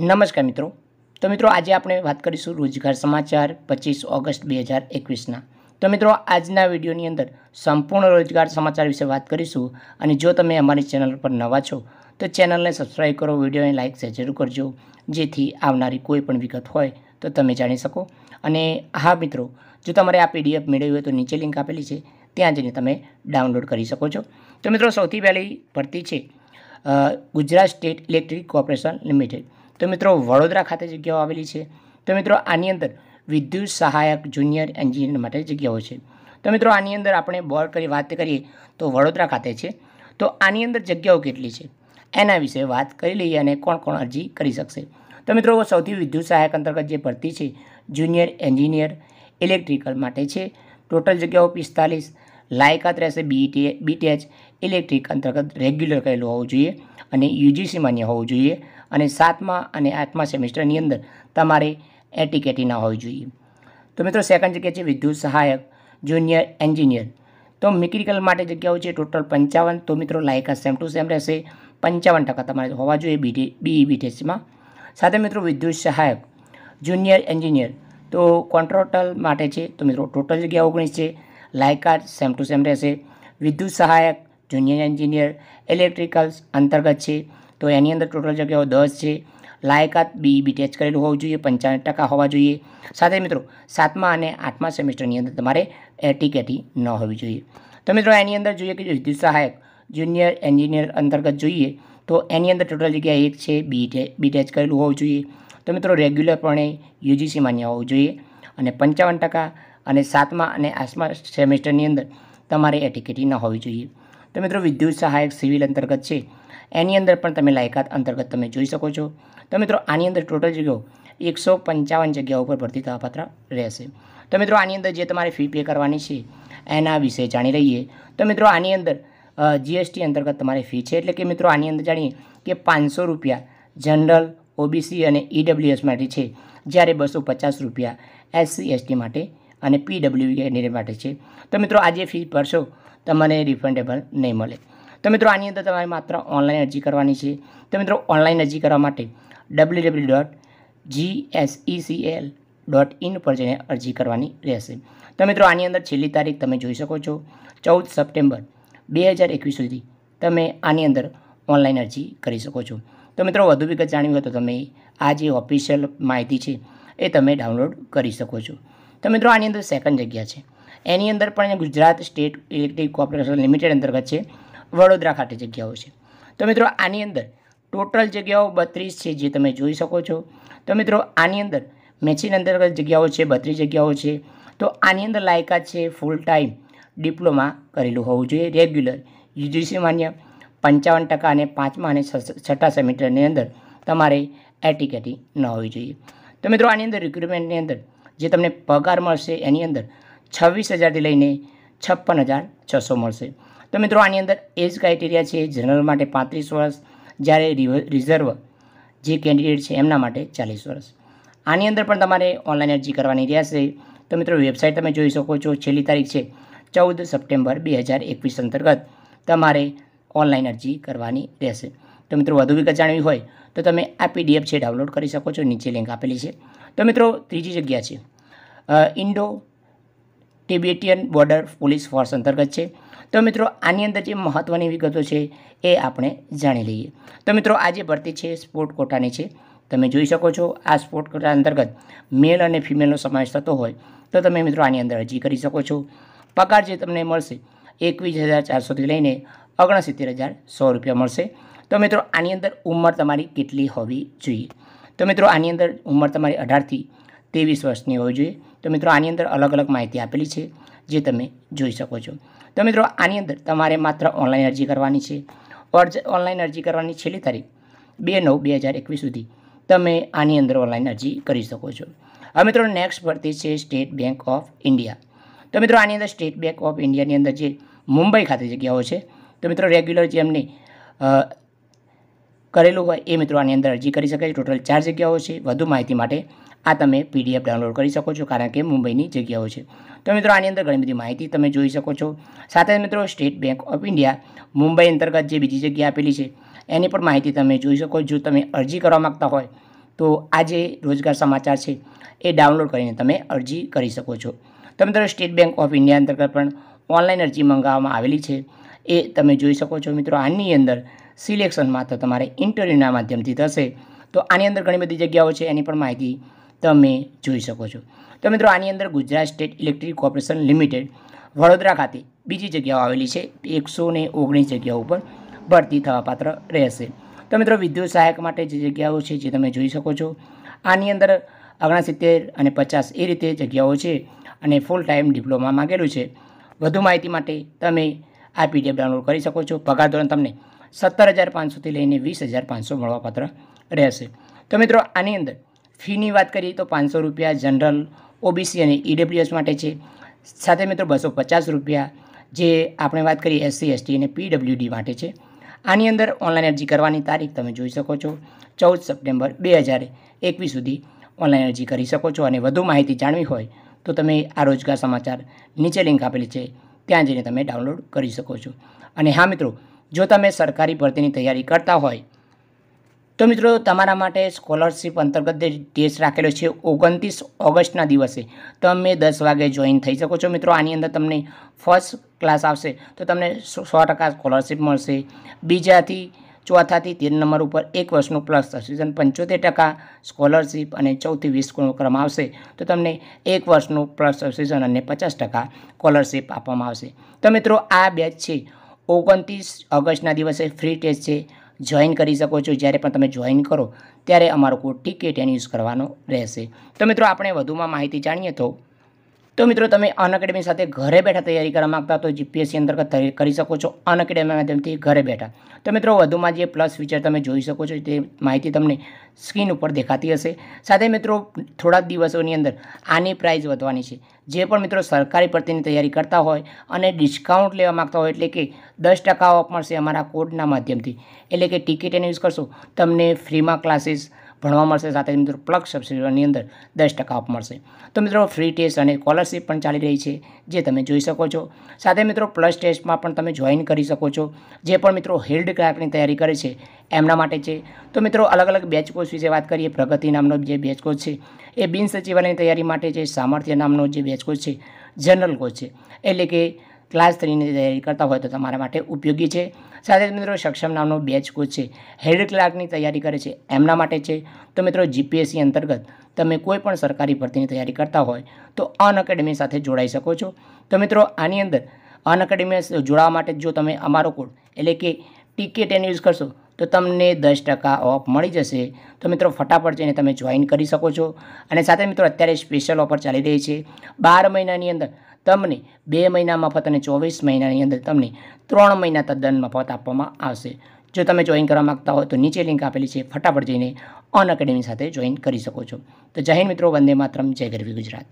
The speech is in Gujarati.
નમસ્કાર મિત્રો તો મિત્રો આજે આપણે વાત કરીશું રોજગાર સમાચાર પચીસ ઓગસ્ટ બે હજાર એકવીસના તો મિત્રો આજના વિડીયોની અંદર સંપૂર્ણ રોજગાર સમાચાર વિશે વાત કરીશું અને જો તમે અમારી ચેનલ પર નવા છો તો ચેનલને સબસ્ક્રાઈબ કરો વિડીયોને લાઇક શેર કરજો જેથી આવનારી કોઈ પણ વિગત હોય તો તમે જાણી શકો અને હા મિત્રો જો તમારે આ પીડીએફ મેળવી હોય તો નીચે લિંક આપેલી છે ત્યાં જઈને તમે ડાઉનલોડ કરી શકો છો તો મિત્રો સૌથી પહેલી ભરતી છે Gujarat State Electric Corporation Limited તો મિત્રો વડોદરા ખાતે જગ્યાઓ આવેલી છે તો મિત્રો આની અંદર વિદ્યુત સહાયક જુનિયર એન્જિનિયર માટે જગ્યાઓ છે તો મિત્રો આની અંદર આપણે બોર્ડ કરી વાત કરીએ તો વડોદરા ખાતે છે તો આની અંદર જગ્યાઓ કેટલી છે એના વિશે વાત કરી લઈએ અને કોણ કોણ અરજી કરી શકશે તો મિત્રો સૌથી વિદ્યુત સહાયક અંતર્ગત જે ભરતી છે જુનિયર એન્જિનિયર ઇલેક્ટ્રિકલ માટે છે ટોટલ જગ્યાઓ પિસ્તાલીસ લાયકાત રહેશે બીટીએ બીટેચ ઇલેક્ટ્રિક અંતર્ગત રેગ્યુલર કરેલું હોવું જોઈએ અને યુજીસી માન્ય હોવું જોઈએ અને સાતમા અને આઠમા સેમિસ્ટરની અંદર તમારે એટીકેટીના હોવી જોઈએ તો મિત્રો સેકન્ડ જગ્યા છે વિદ્યુત સહાયક જુનિયર એન્જિનિયર તો મિકેનિકલ માટે જગ્યાઓ છે ટોટલ પંચાવન તો મિત્રો લાયકા સેમ ટુ સેમ રહેશે પંચાવન ટકા તમારે હોવા જોઈએ બીટી બીઈ બીટેસીમાં સાથે મિત્રો વિદ્યુત સહાયક જુનિયર એન્જિનિયર તો કોન્ટ્રોટલ માટે છે તો મિત્રો ટોટલ જગ્યા ઓગણીસ છે લાયકા સેમ ટુ સેમ રહેશે વિદ્યુત સહાયક જુનિયર એન્જિનિયર ઇલેક્ટ્રિકલ્સ અંતર્ગત છે તો એની અંદર ટોટલ જગ્યાઓ દસ છે લાયકાત બી બીટેચ કરેલું હોવું જોઈએ પંચાવન ટકા હોવા જોઈએ સાથે મિત્રો સાતમા અને આઠમા સેમેસ્ટરની અંદર તમારે એટીકેટી ન હોવી જોઈએ તો મિત્રો એની અંદર જોઈએ કે જો વિદ્યુત સહાયક જુનિયર એન્જિનિયર અંતર્ગત જોઈએ તો એની અંદર ટોટલ જગ્યા એક છે બી બીટેચ કરેલું હોવું જોઈએ તો મિત્રો રેગ્યુલરપણે યુજીસી માન્ય હોવું જોઈએ અને પંચાવન ટકા અને સાતમા અને આઠમા સેમેસ્ટરની અંદર તમારે એટીકેટી ન હોવી જોઈએ તો મિત્રો વિદ્યુત સહાયક સિવિલ અંતર્ગત છે એની અંદર પણ તમે લાયકાત અંતર્ગત તમે જોઈ શકો છો તો મિત્રો આની અંદર ટોટલ જગ્યાઓ એકસો પંચાવન જગ્યાઓ ઉપર ભરતી થવાપાત્ર રહેશે તો મિત્રો આની અંદર જે તમારે ફી પે કરવાની છે એના વિશે જાણી લઈએ તો મિત્રો આની અંદર જીએસટી અંતર્ગત તમારી ફી છે એટલે કે મિત્રો આની અંદર જાણીએ કે પાંચસો રૂપિયા જનરલ ઓબીસી અને ઈડબ્લ્યુએસ e માટે છે જ્યારે બસો પચાસ રૂપિયા એસસી એસટી માટે અને પીડબ્લ્યુ e માટે છે તો મિત્રો આજે ફી ભરશો તમને રિફંડેબલ નહીં મળે તો મિત્રો આની અંદર તમારે માત્ર ઓનલાઈન અરજી કરવાની છે તો મિત્રો ઓનલાઈન અરજી કરવા માટે W W dot GSECL dot in પર જઈને અરજી કરવાની રહેશે તો મિત્રો આની અંદર છેલ્લી તારીખ તમે જોઈ શકો છો ચૌદ સપ્ટેમ્બર બે હજાર એકવીસ સુધી તમે આની અંદર ઓનલાઈન અરજી કરી શકો છો તો મિત્રો વધુ વિગત જાણવી હોય તો તમે આ જે ઓફિશિયલ માહિતી છે એ તમે ડાઉનલોડ કરી શકો છો તો મિત્રો આની અંદર સેકન્ડ જગ્યા છે એની અંદર પણ Gujarat State Electric Corporation Limited અંતર્ગત છે વડોદરા ખાતે જગ્યાઓ છે તો મિત્રો આની અંદર ટોટલ જગ્યાઓ બત્રીસ છે જે તમે જોઈ શકો છો તો મિત્રો આની અંદર મેચિન અંતર્ગત જગ્યાઓ છે બત્રીસ જગ્યાઓ છે તો આની અંદર લાયકાત છે ફૂલ ટાઈમ ડિપ્લોમા કરેલું હોવું જોઈએ રેગ્યુલર યુજીસી માન્ય પંચાવન ટકા અને પાંચમા અને છઠ્ઠા સેમિસ્ટરની અંદર તમારે એટીકેટી ન હોવી જોઈએ તો મિત્રો આની અંદર રિક્રુટમેન્ટની અંદર જે તમને પગાર મળશે એની અંદર છવ્વીસ હજારથી લઈને છપ્પન હજાર છસો મળશે તો મિત્રો આની અંદર એજ ક્રાઇટેરિયા છે જનરલ માટે પાંત્રીસ વર્ષ જ્યારે રિઝર્વ જે કેન્ડિડેટ છે એમના માટે ચાલીસ વર્ષ આની અંદર પણ તમારે ઓનલાઈન અરજી કરવાની રહેશે તો મિત્રો વેબસાઇટ તમે જોઈ શકો છો છેલ્લી તારીખ છે ચૌદ સપ્ટેમ્બર બે હજાર એકવીસ અંતર્ગત તમારે ઓનલાઈન અરજી કરવાની રહેશે તો મિત્રો વધુ વિગત જાણવી હોય તો તમે આ પીડીએફ છે ડાઉનલોડ કરી શકો છો નીચે લિંક આપેલી છે તો મિત્રો ત્રીજી જગ્યા છે Indo Tibetan Border Police Force અંતર્ગત છે તો મિત્રો આની અંદર જે મહત્ત્વની વિગતો છે એ આપણે જાણી લઈએ તો મિત્રો આ જે ભરતી છે સ્પોર્ટ કોટાની છે તમે જોઈ શકો છો આ સ્પોર્ટ કોટા અંતર્ગત મેલ અને ફિમેલનો સમાવેશ થતો હોય તો તમે મિત્રો આની અંદર અરજી કરી શકો છો પગાર જે તમને મળશે એકવીસ હજાર ચારસોથી લઈને ઓગણસિત્તેર હજાર સો રૂપિયા મળશે તો મિત્રો આની અંદર ઉંમર તમારી કેટલી હોવી જોઈએ તો મિત્રો આની અંદર ઉંમર તમારી અઢારથી ત્રેવીસ વર્ષની હોવી જોઈએ તો મિત્રો આની અંદર અલગ અલગ માહિતી આપેલી છે જે તમે જોઈ શકો છો તો મિત્રો આની અંદર તમારે માત્ર ઓનલાઈન અરજી કરવાની છે અરજ ઓનલાઈન અરજી કરવાની છેલ્લી તારીખ બે નવ બે હજાર એકવીસ સુધી તમે આની અંદર ઓનલાઈન અરજી કરી શકો છો હવે મિત્રો નેક્સ્ટ ભરતી છે સ્ટેટ બેંક ઓફ ઇન્ડિયા તો મિત્રો આની અંદર સ્ટેટ બેંક ઓફ ઇન્ડિયાની અંદર જે મુંબઈ ખાતે જગ્યાઓ છે તો મિત્રો રેગ્યુલર જે એમને કરેલું હોય એ મિત્રો આની અંદર અરજી કરી શકે છે ટોટલ ચાર જગ્યાઓ છે વધુ માહિતી માટે આ તમે પીડીએફ ડાઉનલોડ કરી શકો છો કારણ કે મુંબઈની જગ્યાઓ છે તો મિત્રો આની અંદર ઘણી બધી માહિતી તમે જોઈ શકો છો સાથે મિત્રો State Bank of India Mumbai અંતર્ગત જે બીજી જગ્યા આપેલી છે એની પણ માહિતી તમે જોઈ શકો જો તમે અરજી કરવા માગતા હોય તો આ જે રોજગાર સમાચાર છે એ ડાઉનલોડ કરીને તમે અરજી કરી શકો છો તો મિત્રો સ્ટેટ બેંક ઓફ ઇન્ડિયા અંતર્ગત પણ ઓનલાઈન અરજી મંગાવવામાં આવેલી છે એ તમે જોઈ શકો છો મિત્રો આની અંદર સિલેક્શનમાં તો તમારે ઇન્ટરવ્યૂના માધ્યમથી થશે તો આની અંદર ઘણી બધી જગ્યાઓ છે એની પણ માહિતી તમે જોઈ શકો છો તો મિત્રો આની અંદર Gujarat State Electric Corporation Limited Vadodara ખાતે બીજી જગ્યાઓ આવેલી છે એકસો ને ઓગણીસ જગ્યાઓ ઉપર ભરતી થવાપાત્ર રહેશે તો મિત્રો વિદ્યુત સહાયક માટે જે જગ્યાઓ છે જે તમે જોઈ શકો છો આની અંદર ઓગણસિત્તેર અને પચાસ એ રીતે જગ્યાઓ છે અને ફૂલ ટાઈમ ડિપ્લોમા માંગેલું છે વધુ માહિતી માટે તમે આ પીડીએફ ડાઉનલોડ કરી શકો છો પગાર ધોરણ તમને સત્તર હજાર પાંચસોથી લઈને વીસ હજાર પાંચસો મળવાપાત્ર રહેશે તો મિત્રો આની અંદર ફીની વાત કરીએ તો પાંચસો રૂપિયા જનરલ ઓબીસી અને ઈડબ્લ્યુએસ e માટે છે સાથે મિત્રો બસો પચાસ રૂપિયા જે આપણે વાત કરીએ એસસી એસટી અને પીડબ્લ્યુડી માટે છે આની અંદર ઓનલાઈન અરજી કરવાની તારીખ તમે જોઈ શકો છો ચૌદ સપ્ટેમ્બર બે હજાર એકવીસ સુધી ઓનલાઈન અરજી કરી શકો છો અને વધુ માહિતી જાણવી હોય તો તમે આ રોજગાર સમાચાર નીચે લિંક આપેલી છે ત્યાં જઈને તમે ડાઉનલોડ કરી શકો છો અને હા મિત્રો જો તમે સરકારી ભરતીની તૈયારી કરતા હોય તો મિત્રો તમારા માટે સ્કોલરશિપ અંતર્ગત ટેસ્ટ રાખેલો છે ઓગણત્રીસ ઓગસ્ટના દિવસે તમે દસ વાગે જોઈન થઈ શકો છો મિત્રો આની અંદર તમને ફર્સ્ટ ક્લાસ આવશે તો તમને સો ટકા સ્કોલરશિપ મળશે બીજાથી ચોથાથી તેર નંબર ઉપર એક વર્ષનું પ્લસ સસિઝન પંચોતેર ટકા સ્કોલરશીપ અને ચૌથી વીસ ક્રમ આવશે તો તમને એક વર્ષનું પ્લસ સસિઝન અને પચાસ ટકા સ્કોલરશીપ આપવામાં આવશે તો મિત્રો આ બેચ છે ઓગણત્રીસ ઓગસ્ટના દિવસે ફ્રી ટેસ્ટ છે જોઈન કરી શકો છો જ્યારે પણ તમે જોઈન કરો ત્યારે અમારો કોડ ટિકિટ એન યુઝ કરવાનો રહેશે તો મિત્રો આપણે વધુમાં માહિતી જાણીએ તો તો મિત્રો તમે અન સાથે ઘરે બેઠા તૈયારી કરવા માગતા તો જીપીએસસી અંતર્ગત કરી શકો છો અન અકેડમી માધ્યમથી ઘરે બેઠા તો મિત્રો વધુમાં જે પ્લસ ફીચર તમે જોઈ શકો છો તે માહિતી તમને સ્ક્રીન ઉપર દેખાતી હશે સાથે મિત્રો થોડા દિવસોની અંદર આની પ્રાઇસ વધવાની છે જે પણ મિત્રો સરકારી પ્રતિની તૈયારી કરતા હોય અને ડિસ્કાઉન્ટ લેવા માગતા હોય એટલે કે દસ ટકા ઓફ મળશે અમારા કોડના માધ્યમથી એટલે કે ટિકિટ એને યુઝ કરશો તમને ફ્રીમાં ક્લાસીસ ભણવા મળશે સાથે મિત્રો પ્લગ સબસિડીની અંદર દસ ટકા મળશે તો મિત્રો ફ્રી ટેસ્ટ અને સ્કોલરશીપ પણ ચાલી રહી છે જે તમે જોઈ શકો છો સાથે મિત્રો પ્લસ ટેસ્ટમાં પણ તમે જોઈન કરી શકો છો જે પણ મિત્રો હેલ્ડ ક્રાફ્ટની તૈયારી કરે છે એમના માટે છે તો મિત્રો અલગ અલગ બેચ કોર્સ વિશે વાત કરીએ પ્રગતિ નામનો જે બેચ કોર્સ છે એ બિનસચિવાલયની તૈયારી માટે જે સામર્થ્ય નામનો જે બેચ કોર્સ છે જનરલ કોર્સ છે એટલે કે ક્લાસ થ્રીની તૈયારી કરતા હોય તો તમારા માટે ઉપયોગી છે સાથે મિત્રો સક્ષમ નામનો બેચ કોચ છે હેડ ક્લાર્કની તૈયારી કરે છે એમના માટે છે તો મિત્રો જીપીએસસી અંતર્ગત તમે કોઈપણ સરકારી ભરતીની તૈયારી કરતા હોય તો અન સાથે જોડાઈ શકો છો તો મિત્રો આની અંદર અન એકેડમી જોડાવા માટે જો તમે અમારો કોડ એટલે કે ટીકે ટેન યુઝ કરશો તો તમને દસ ટકા ઓફ મળી જશે તો મિત્રો ફટાફટ જઈને તમે જોઈન કરી શકો છો અને સાથે મિત્રો અત્યારે સ્પેશિયલ ઓફર ચાલી રહી છે બાર મહિનાની અંદર તમને બે મહિના મફત અને ચોવીસ મહિનાની અંદર તમને ત્રણ મહિના તદ્દન મફત આપવામાં આવશે જો તમે જોઈન કરવા માગતા હો તો નીચે લિંક આપેલી છે ફટાફટ જઈને અન અકેડેમી સાથે જોઈન કરી શકો છો તો જય હિન્દ મિત્રો વંદે માત્રમ જય ગરવી ગુજરાત